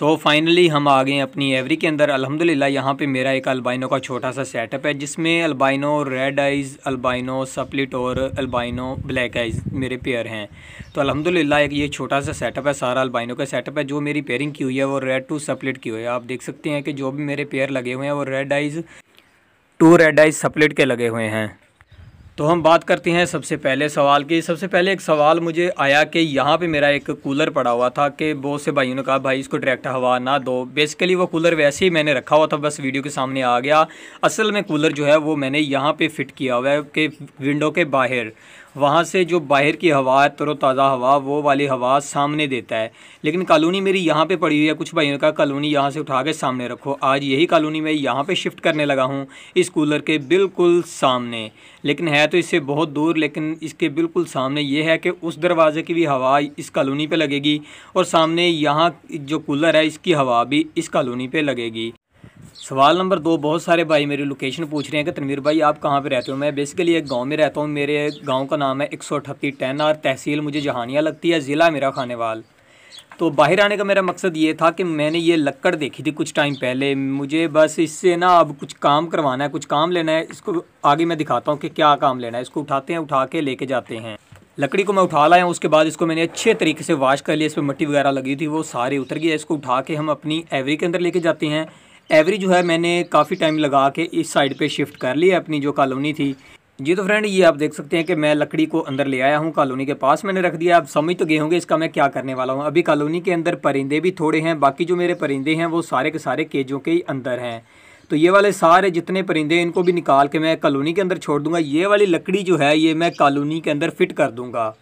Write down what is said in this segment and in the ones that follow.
सो so, finally हम आ गए अपनी एवरी के अंदर अल्हम्दुलिल्लाह यहाँ पे मेरा एक अल्बाइनो का छोटा सा सेटअप है जिसमें albino red eyes albino split और अल्बाइनो ब्लैक आइज़ मेरे पेयर हैं तो अल्हम्दुलिल्लाह एक ये छोटा सा सेटअप है सारा अल्बाइनो का सेटअप है जो मेरी पेयरिंग की हुई है वो रेड टू सप्लिट की हुई है आप देख सकते हैं कि जो भी मेरे पेयर लगे हुए हैं वो red eyes to red eyes split के लगे हुए हैं तो हम बात करते हैं सबसे पहले सवाल की सबसे पहले एक सवाल मुझे आया कि यहाँ पे मेरा एक कूलर पड़ा हुआ था कि बहुत से भाइयों ने कहा भाई इसको डायरेक्ट हवा ना दो बेसिकली वो कूलर वैसे ही मैंने रखा हुआ था बस वीडियो के सामने आ गया असल में कूलर जो है वो मैंने यहाँ पे फिट किया हुआ है कि विंडो के बाहर वहाँ से जो बाहर की हवा है तरोताज़ा हवा वो वाली हवा सामने देता है लेकिन कॉलोनी मेरी यहाँ पे पड़ी हुई है कुछ भाइयों का कॉलोनी यहाँ से उठा के सामने रखो आज यही कॉलोनी मैं यहाँ पे शिफ्ट करने लगा हूँ इस कूलर के बिल्कुल सामने लेकिन है तो इससे बहुत दूर लेकिन इसके बिल्कुल सामने ये है कि उस दरवाज़े की भी हवा इस कॉलोनी पर लगेगी और सामने यहाँ जो कूलर है इसकी हवा भी इस कॉलोनी पर लगेगी सवाल नंबर दो बहुत सारे भाई मेरी लोकेशन पूछ रहे हैं कि तनवीर भाई आप कहाँ पे रहते हो मैं बेसिकली एक गांव में रहता हूँ मेरे गांव का नाम है एक सौ अठत्ती टेन और तहसील मुझे जहानिया लगती है ज़िला मेरा खानेवाल तो बाहर आने का मेरा मकसद ये था कि मैंने ये लक्कड़ देखी थी कुछ टाइम पहले मुझे बस इससे ना अब कुछ काम करवाना है कुछ काम लेना है इसको आगे मैं दिखाता हूँ कि क्या काम लेना है इसको उठाते हैं उठा के लेके जाते हैं लकड़ी को मैं उठा लाया उसके बाद इसको मैंने अच्छे तरीके से वाश कर लिया इस पर मिट्टी वगैरह लगी थी वो सारी उतर गया इसको उठा के हम अपनी एवरी के अंदर लेके जाते हैं एवरी जो है मैंने काफ़ी टाइम लगा के इस साइड पे शिफ्ट कर लिया अपनी जो कॉलोनी थी जी तो फ्रेंड ये आप देख सकते हैं कि मैं लकड़ी को अंदर ले आया हूँ कॉलोनी के पास मैंने रख दिया आप समझ तो गए होंगे इसका मैं क्या करने वाला हूँ अभी कॉलोनी के अंदर परिंदे भी थोड़े हैं बाकी जो मेरे परिंदे हैं वो सारे के सारे केजों के ही अंदर हैं तो ये वाले सारे जितने परिंदे इनको भी निकाल के मैं कॉलोनी के अंदर छोड़ दूंगा ये वाली लकड़ी जो है ये मैं कॉलोनी के अंदर फिट कर दूंगा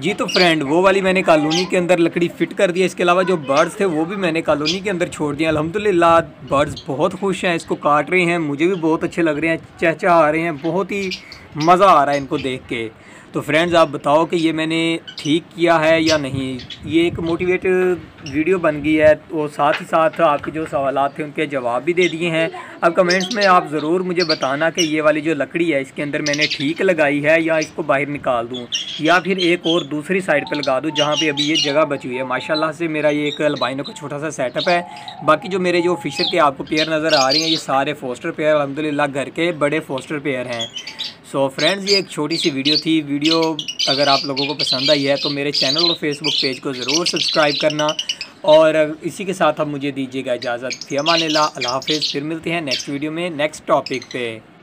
जी तो फ्रेंड वो वाली मैंने कॉलोनी के अंदर लकड़ी फिट कर दी इसके अलावा जो बर्ड्स थे वो भी मैंने कॉलोनी के अंदर छोड़ दिए अलहमदिल्ला बर्ड्स बहुत खुश हैं इसको काट रहे हैं मुझे भी बहुत अच्छे लग रहे हैं चहचा आ रहे हैं बहुत ही मज़ा आ रहा है इनको देख के तो फ्रेंड्स आप बताओ कि ये मैंने ठीक किया है या नहीं ये एक मोटिवेट वीडियो बन गई है और साथ ही साथ आपके जो सवाल थे उनके जवाब भी दे दिए हैं अब कमेंट्स में आप ज़रूर मुझे बताना कि ये वाली जो लकड़ी है इसके अंदर मैंने ठीक लगाई है या इसको बाहर निकाल दूँ या फिर एक और दूसरी साइड पर लगा दूँ जहाँ पर अभी ये जगह बची हुई है माशाला से मेरा ये एक अल्बाइनो का छोटा सा सेटअप है बाकी जो मेरे जो फिशर के आपको पेयर नज़र आ रही हैं ये सारे फोस्टर पेयर अलहमदिल्ला घर के बड़े फोस्टर पेयर हैं सो फ्रेंड्स ये एक छोटी सी वीडियो थी वीडियो अगर आप लोगों को पसंद आई है तो मेरे चैनल और फेसबुक पेज को ज़रूर सब्सक्राइब करना और इसी के साथ आप मुझे दीजिएगा इजाज़त फ़ियमान अल्लाह हाफिज़ फिर मिलते हैं नेक्स्ट वीडियो में नेक्स्ट टॉपिक पे